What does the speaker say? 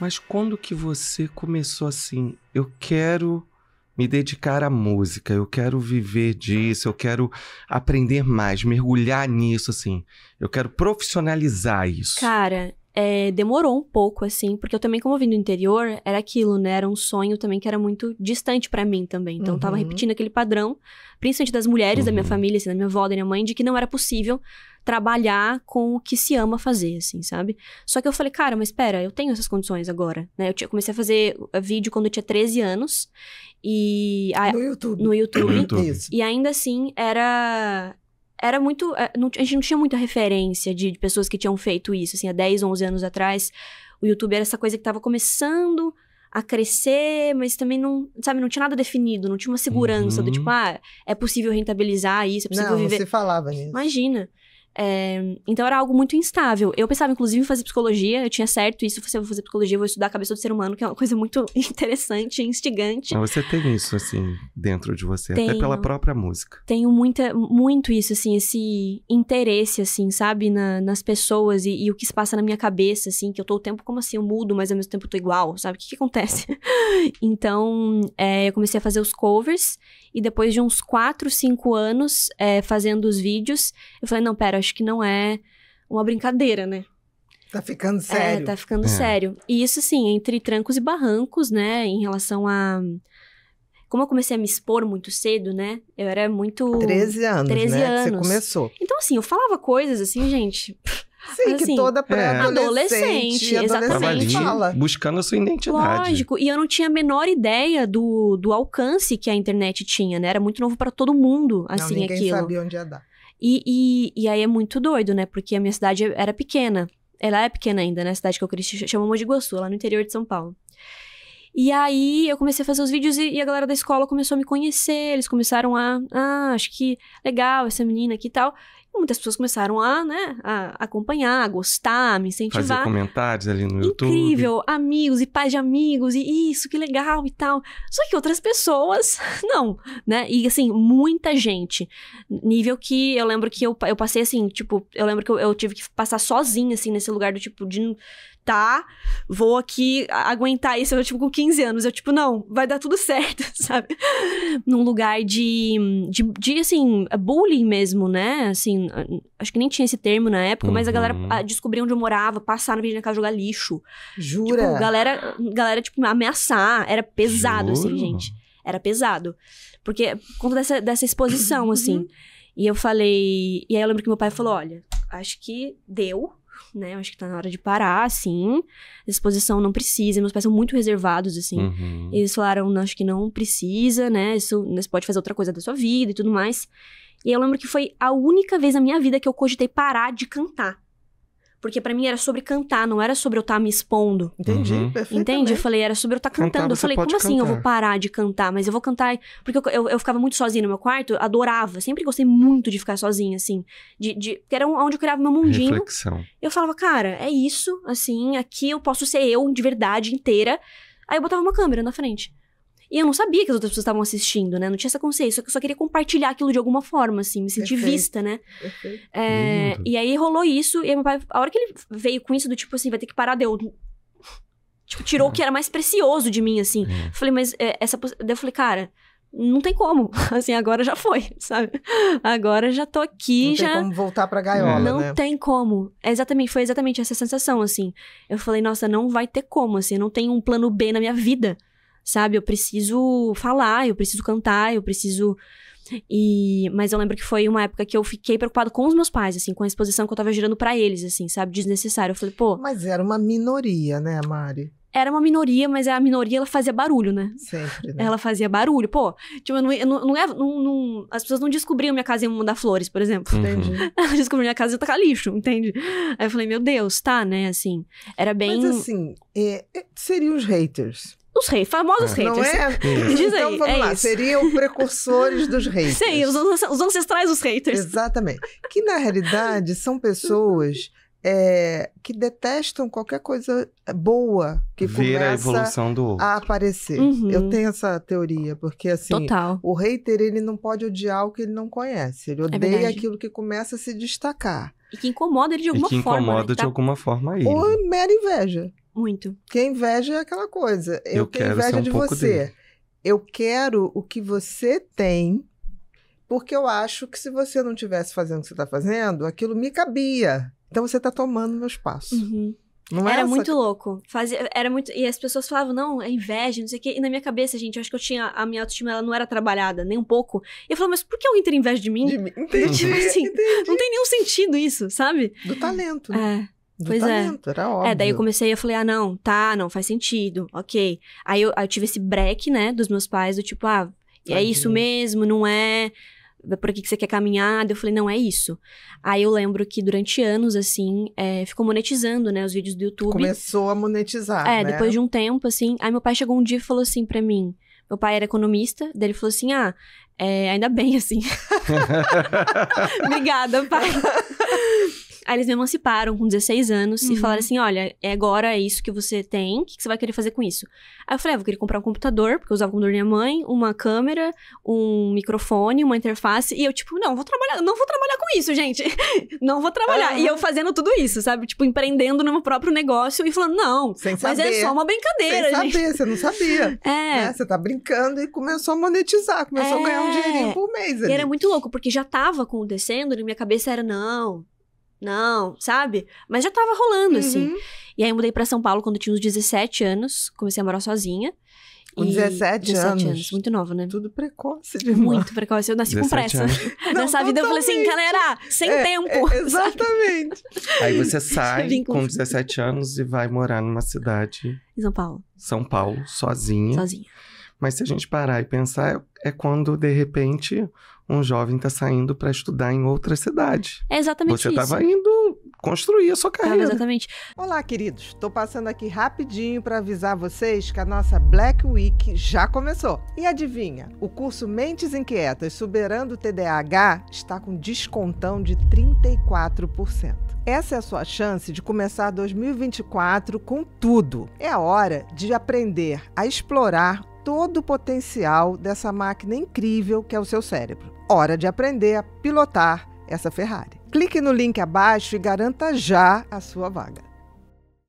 Mas quando que você começou assim? Eu quero me dedicar à música, eu quero viver disso, eu quero aprender mais, mergulhar nisso, assim. Eu quero profissionalizar isso. Cara, é, demorou um pouco, assim, porque eu também, como eu vim do interior, era aquilo, né? Era um sonho também que era muito distante para mim também. Então, uhum. eu tava uhum. repetindo aquele padrão, principalmente das mulheres uhum. da minha uhum. família, assim, da minha avó, da minha mãe, de que não era possível trabalhar com o que se ama fazer, assim, sabe? Só que eu falei, cara, mas espera, eu tenho essas condições agora, né? Eu tinha, comecei a fazer eh, vídeo quando eu tinha 13 anos. E a, no YouTube. No YouTube. No YouTube. E ainda assim era era muito. Eh, a gente não tinha muita referência de, de, pessoas que tinham feito isso. Assim, há 10, 11 anos atrás, o YouTube era essa coisa que estava começando a crescer, mas também não, sabe, não tinha nada definido, não tinha uma segurança uhum. do tipo, ah, é possível rentabilizar isso, é possível não, viver. Não, você falava nisso. Imagina. É, então era algo muito instável. Eu pensava, inclusive, em fazer psicologia, eu tinha certo isso, se eu vou fazer psicologia, eu vou estudar a cabeça do ser humano, que é uma coisa muito interessante, instigante. Mas você tem isso, assim, dentro de você, tenho, até pela própria música. Tenho muita, muito isso, assim, esse interesse, assim, sabe, na, nas pessoas e, e, o que se passa na minha cabeça, assim, que eu tô o tempo, como assim, eu mudo, mas ao mesmo tempo eu tô igual, sabe? O que, que acontece? então, é, eu comecei a fazer os covers e depois de uns 4, 5 anos é, fazendo os vídeos, eu falei, não, pera, acho que não é uma brincadeira, né? Tá ficando é, sério. É, tá ficando é. sério. E isso, assim, entre trancos e barrancos, né? Em relação a. Como eu comecei a me expor muito cedo, né? Eu era muito. 13 anos. 13 né? anos. você começou. Então, assim, eu falava coisas assim, gente. Sim, assim, que toda é. pré-adolescente, é. adolescente, adolescente fala. Buscando a sua identidade. Lógico, e eu não tinha a menor ideia do, do alcance que a internet tinha, né? Era muito novo para todo mundo, assim, não, ninguém aquilo. sabia onde ia dar. E, e, e aí é muito doido, né? Porque a minha cidade era pequena. Ela é pequena ainda, né? A cidade que eu cresci chama Mogi Guaçu, lá no interior de São Paulo. E aí eu comecei a fazer os vídeos e, e, a galera da escola começou a me conhecer. Eles começaram a. Ah, acho que legal essa menina aqui e tal. E muitas pessoas começaram a, né, a acompanhar, a gostar, a me incentivar. Fazer comentários ali no Incrível, YouTube. Incrível, amigos e pais de amigos, e isso, que legal e tal. Só que outras pessoas, não, né? E assim, muita gente. Nível que eu lembro que eu, eu passei assim, tipo, eu lembro que eu, eu tive que passar sozinha, assim, nesse lugar do tipo, de tá, vou aqui aguentar isso. Eu, tipo, com 15 anos. Eu, tipo, não, vai dar tudo certo, sabe? Num lugar de, de, de assim, bullying mesmo, né? Assim, acho que nem tinha esse termo na época, uhum. mas a galera uhum. ah, descobriu onde eu morava, passar na Virgínia Casa jogar lixo. Jura? Tipo, galera, galera, tipo, ameaçar. Era pesado, assim, Juro? assim, gente. Era pesado. Porque, por conta dessa, dessa exposição, assim. Uhum. E eu falei. E aí eu lembro que meu pai falou: olha, acho que deu né? Eu acho que tá na hora de parar, assim. Exposição não precisa. Meus pais são muito reservados, assim. Uhum. Eles falaram, não, acho que não precisa, né? Isso, você pode fazer outra coisa da sua vida e tudo mais. E eu lembro que foi a única vez na minha vida que eu cogitei parar de cantar. Porque para mim era sobre cantar, não era sobre eu estar tá me expondo. Entendi, uhum. Entendi, Eu falei, era sobre eu estar tá cantando. Cantar, eu falei, como cantar. assim eu vou parar de cantar? Mas eu vou cantar. Porque eu, eu, eu, ficava muito sozinha no meu quarto, adorava. Sempre gostei muito de ficar sozinha, assim. De, de, que era onde eu criava meu mundinho. Reflexão. Eu falava, cara, é isso, assim, aqui eu posso ser eu de verdade inteira. Aí eu botava uma câmera na frente. E eu não sabia que as outras pessoas estavam assistindo, né? Não tinha essa consciência. Só que eu só queria compartilhar aquilo de alguma forma, assim, me sentir Perfeito. vista, né? Perfeito. É, e aí rolou isso. E meu pai, a hora que ele veio com isso, do tipo assim, vai ter que parar, deu. Tipo, tirou é. o que era mais precioso de mim, assim. É. Falei, mas é, essa. Daí eu falei, cara, não tem como. Assim, agora já foi, sabe? Agora já tô aqui, não já... Não tem como voltar pra gaiola, é. Não né? tem como. É exatamente, foi exatamente essa sensação, assim. Eu falei, nossa, não vai ter como, assim. Não tem um plano B na minha vida sabe? Eu preciso falar, eu preciso cantar, eu preciso. E, mas eu lembro que foi uma época que eu fiquei preocupado com os meus pais, assim, com a exposição que eu tava gerando para eles, assim, sabe? Desnecessário. Eu falei, pô. Mas era uma minoria, né, Mari? Era uma minoria, mas a minoria ela fazia barulho, né? Sempre, né? Ela fazia barulho. Pô, tipo, eu não, não, é não, não, as pessoas não descobriam minha casa em mandar flores, por exemplo. Uhum. Entendi. Elas descobriam minha casa em tacar lixo, entende? Aí eu falei, meu Deus, tá, né? Assim, era bem. Mas assim, é, é, seriam os haters os reis, famosos é. haters. Não é? Diz então, aí, vamos é lá. Isso. Seriam precursores dos haters. Sim, os, os ancestrais dos haters. Exatamente. Que, na realidade, são pessoas... É, que detestam qualquer coisa boa que Ver começa a, evolução do outro. a aparecer. Uhum. Eu tenho essa teoria, porque assim, Total. o hater ele não pode odiar o que ele não conhece. Ele é odeia é aquilo que começa a se destacar. E que incomoda ele de alguma forma. E né? que incomoda forma, de tá... alguma forma ele. Ou é mera inveja. Muito. Que inveja é aquela coisa. Eu, eu tenho inveja um de você. Dele. Eu quero o que você tem, porque eu acho que se você não tivesse fazendo o que você está fazendo, aquilo me cabia. Então você está tomando meu espaço. Uhum. Não é era essa... muito louco. Fazia, era muito e as pessoas falavam não, é inveja, não sei o quê. E na minha cabeça, gente, eu acho que eu tinha a minha autoestima ela não era trabalhada nem um pouco. E eu falava, mas por que alguém ter inveja de mim? De mim. Entendi, tipo assim, entendi. Não tem nenhum sentido isso, sabe? Do talento. Né? É. Do pois é. talento, é. era óbvio. É, daí eu comecei, eu falei, ah, não, tá, não, faz sentido, ok. Aí eu, aí eu tive esse break, né, dos meus pais, do tipo, ah, é Ai, isso Deus. mesmo, não é por aqui que você quer caminhar? Eu falei, não, é isso. Aí eu lembro que durante anos, assim, é, ficou monetizando, né, os vídeos do YouTube. Começou a monetizar, É, né? depois de um tempo, assim. Aí meu pai chegou um dia e falou assim pra mim, meu pai era economista, daí ele falou assim, ah, é, ainda bem, assim. Obrigada, pai. Aí eles me emanciparam com 16 anos uhum. e falaram assim: olha, é agora é isso que você tem, o que, você vai querer fazer com isso? Aí eu falei: ah, vou querer comprar um computador, porque eu usava o computador da minha mãe, uma câmera, um microfone, uma interface. E eu, tipo, não, vou trabalhar, não vou trabalhar com isso, gente. não vou trabalhar. Uhum. E eu fazendo tudo isso, sabe? Tipo, empreendendo no meu próprio negócio e falando: não, Sem mas é saber. é só uma brincadeira. Sem gente. saber, você não sabia. É. Né? Você tá brincando e começou a monetizar, começou é. a ganhar um é. dinheirinho por mês. Ali. E era muito louco, porque já tava acontecendo, e minha cabeça era: não não, sabe? Mas já tava rolando, assim. uhum. assim. E aí eu mudei pra São Paulo quando eu tinha uns 17 anos, comecei a morar sozinha. Com 17, 17 anos. anos. Muito nova, né? Tudo precoce demais. Muito precoce. Eu nasci com pressa. Nessa vida eu falei assim, galera, sem é, é tempo. É, exatamente. Sabe? Aí você sai com... com 17 anos e vai morar numa cidade. Em São Paulo. São Paulo, sozinha. Sozinha. Mas se a gente parar e pensar, é, é quando de repente um jovem está saindo para estudar em outra cidade. É exatamente Você isso. Você estava indo construir a sua carreira. exatamente. Olá, queridos. Estou passando aqui rapidinho para avisar vocês que a nossa Black Week já começou. E adivinha, o curso Mentes Inquietas Superando o TDAH está com descontão de 34%. Essa é a sua chance de começar 2024 com tudo. É a hora de aprender a explorar todo o potencial dessa máquina incrível que é o seu cérebro. Hora de aprender a pilotar essa Ferrari. Clique no link abaixo e garanta já a sua vaga.